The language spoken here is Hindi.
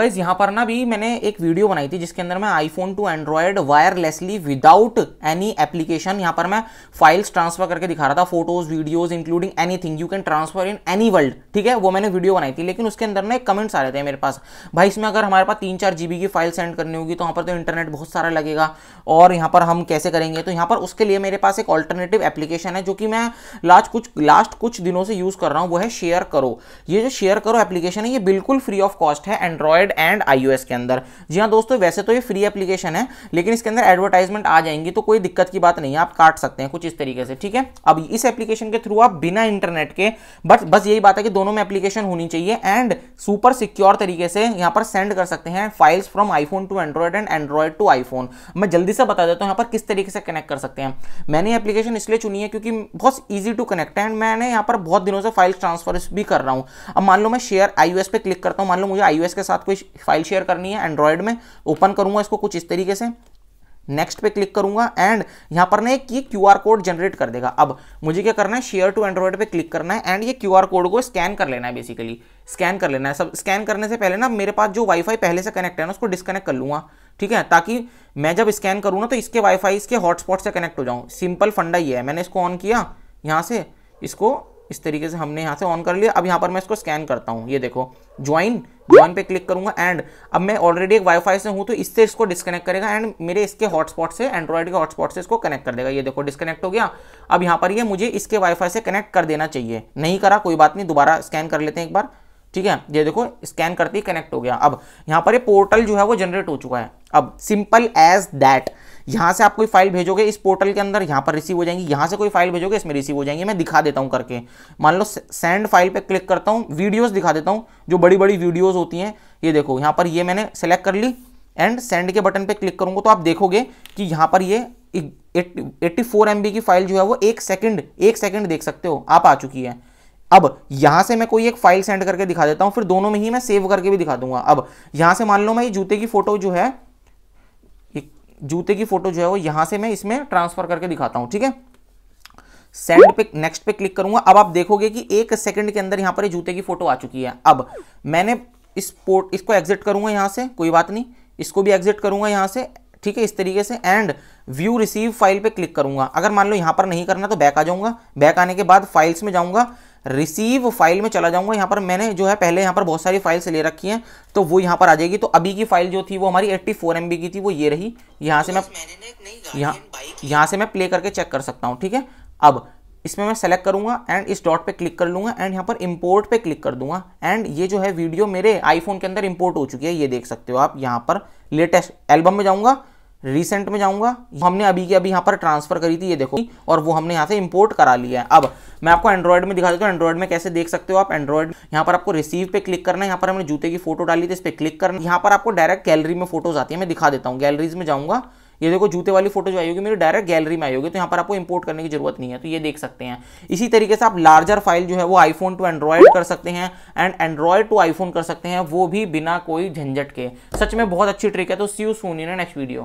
गाइज यहाँ पर ना भी मैंने एक वीडियो बनाई थी जिसके अंदर मैं iPhone to Android wirelessly without any application यहाँ पर मैं फाइल्स ट्रांसफर करके दिखा रहा था photos videos including anything you can transfer in any world ठीक है वो मैंने वीडियो बनाई थी लेकिन उसके अंदर ना एक कमेंट्स आ रहे थे मेरे पास भाई इसमें अगर हमारे पास तीन चार जीबी की फाइल सेंड करनी होगी तो वहाँ पर तो इंटरनेट बहुत सारा लगेगा और यहाँ पर हम कैसे करेंगे तो यहाँ पर उसके लिए मेरे पास एक ऑल्टरनेटिव एप्लीकेशन है जो कि मैं लास्ट कुछ लास्ट कुछ दिनों से यूज़ कर रहा हूँ वो है शेयर करो ये जो शेयर करो एप्लीकेशन है ये बिल्कुल फ्री ऑफ कॉस्ट है एंड्रॉयड एंड्रॉयड एंड आईओएस के अंदर जी हाँ दोस्तों वैसे तो ये फ्री एप्लीकेशन है लेकिन इसके अंदर एडवर्टाइजमेंट आ जाएंगी तो कोई दिक्कत की बात नहीं है आप काट सकते हैं कुछ इस तरीके से ठीक है अब इस एप्लीकेशन के थ्रू आप बिना इंटरनेट के बट बस यही बात है कि दोनों में एप्लीकेशन होनी चाहिए एंड सुपर सिक्योर तरीके से यहाँ पर सेंड कर सकते हैं files from iPhone to Android and Android to iPhone मैं जल्दी से बता देता हूँ यहाँ पर किस तरीके से कनेक्ट कर सकते हैं मैंने एप्लीकेशन इसलिए चुनी है क्योंकि बहुत ईजी टू कनेक्ट है एंड मैंने यहाँ पर बहुत दिनों से फाइल्स ट्रांसफर भी कर रहा हूँ अब मान लो मैं शेयर आई पे क्लिक करता हूँ मान लो मुझे आई के साथ कोई फाइल शेयर करनी है एंड्रॉयड में ओपन करूंगा इसको कुछ इस तरीके से नेक्स्ट पे क्लिक करूंगा एंड यहां पर ना एक ये क्यू आर कोड जनरेट कर देगा अब मुझे क्या करना है शेयर टू एंड्रॉइड पे क्लिक करना है एंड ये क्यू आर कोड को स्कैन कर लेना है बेसिकली स्कैन कर लेना है सब स्कैन करने से पहले ना मेरे पास जो वाईफाई पहले से कनेक्ट है ना उसको डिस्कनेक्ट कर लूंगा ठीक है ताकि मैं जब स्कैन करूँ ना तो इसके वाईफाई इसके हॉटस्पॉट से कनेक्ट हो जाऊँ सिंपल फंडा ये है मैंने इसको ऑन किया यहाँ से इसको इस तरीके से हमने यहाँ से ऑन कर लिया अब यहाँ पर मैं इसको स्कैन करता हूँ ये देखो ज्वाइन ज्वाइन पे क्लिक करूंगा एंड अब मैं ऑलरेडी एक वाईफाई से हूँ तो इससे इसको डिस्कनेक्ट करेगा एंड मेरे इसके हॉटस्पॉट से एंड्रॉइड के हॉटस्पॉट से इसको कनेक्ट कर देगा ये देखो डिस्कनेक्ट हो गया अब यहाँ पर ये मुझे इसके वाईफाई से कनेक्ट कर देना चाहिए नहीं करा कोई बात नहीं दोबारा स्कैन कर लेते हैं एक बार ठीक है ये देखो स्कैन करते ही कनेक्ट हो गया अब यहाँ पर ये पोर्टल जो है वो जनरेट हो चुका है अब सिंपल एज दैट यहाँ से आप कोई फाइल भेजोगे इस पोर्टल के अंदर यहाँ पर रिसीव हो जाएंगी यहाँ से कोई फाइल भेजोगे इसमें रिसीव हो जाएंगी मैं दिखा देता हूँ करके मान लो सेंड फाइल पर क्लिक करता हूँ वीडियोज दिखा देता हूँ जो बड़ी बड़ी वीडियोज होती हैं ये देखो यहाँ पर ये मैंने सेलेक्ट कर ली एंड सेंड के बटन पर क्लिक करूँगा तो आप देखोगे कि यहाँ पर ये एट्टी फोर की फाइल जो है वो एक सेकेंड एक सेकेंड देख सकते हो आप आ चुकी है अब यहां से मैं कोई एक फाइल सेंड करके दिखा देता हूं फिर दोनों में ही मैं सेव करके भी दिखा दूंगा अब यहां से मान लो मैं ये जूते की फोटो जो है जूते की फोटो जो है वो यहां से मैं इसमें ट्रांसफर करके दिखाता हूं ठीक है सेंड पे नेक्स्ट पे क्लिक करूंगा अब आप देखोगे कि एक सेकंड के अंदर यहां पर जूते की फोटो आ चुकी है अब मैंने इस पोर्ट इसको एग्जिट करूंगा यहां से कोई बात नहीं इसको भी एग्जिट करूंगा यहां से ठीक है इस तरीके से एंड व्यू रिसीव फाइल पे क्लिक करूंगा अगर मान लो यहां पर नहीं करना तो बैक आ जाऊंगा बैक आने के बाद फाइल्स में जाऊंगा रिसीव फाइल में चला जाऊंगा यहाँ पर मैंने जो है पहले यहाँ पर बहुत सारी फाइल्स ले रखी हैं तो वो यहाँ पर आ जाएगी तो अभी की फाइल जो थी वो हमारी 84 फोर की थी वो ये रही यहाँ से मैं यहाँ यहाँ से मैं प्ले करके चेक कर सकता हूँ ठीक है अब इसमें मैं सेलेक्ट करूंगा एंड इस डॉट पे क्लिक कर लूंगा एंड यहाँ पर इंपोर्ट पे क्लिक कर दूंगा एंड ये जो है वीडियो मेरे आईफोन के अंदर इम्पोर्ट हो चुकी है ये देख सकते हो आप यहाँ पर लेटेस्ट एल्बम में जाऊंगा रिसेंट में जाऊंगा हमने अभी की अभी यहाँ पर ट्रांसफर करी थी ये देखो और वो हमने यहाँ से इंपोर्ट करा लिया है अब मैं आपको एंड्रॉइड में दिखा देता हूँ एंड्रॉइड में कैसे देख सकते हो आप एंड्रॉइड यहाँ पर आपको रिसीव पे क्लिक करना है यहाँ पर हमने जूते की फोटो डाली थी इस पर क्लिक करना यहाँ पर आपको डायरेक्ट गैलरी में फोटोज आती है मैं दिखा देता हूँ गैलरीज में जाऊँगा ये देखो जूते वाली फोटो जो आई होगी मेरी डायरेक्ट गैलरी में आई होगी तो यहाँ पर आपको इंपोर्ट करने की जरूरत नहीं है तो ये देख सकते हैं इसी तरीके से आप लार्जर फाइल जो है वो आईफोन टू एंड्रॉयड कर सकते हैं एंड एंड्रॉयड टू आईफोन कर सकते हैं वो भी बिना कोई झंझट के सच में बहुत अच्छी ट्रिक है तो see you soon in next video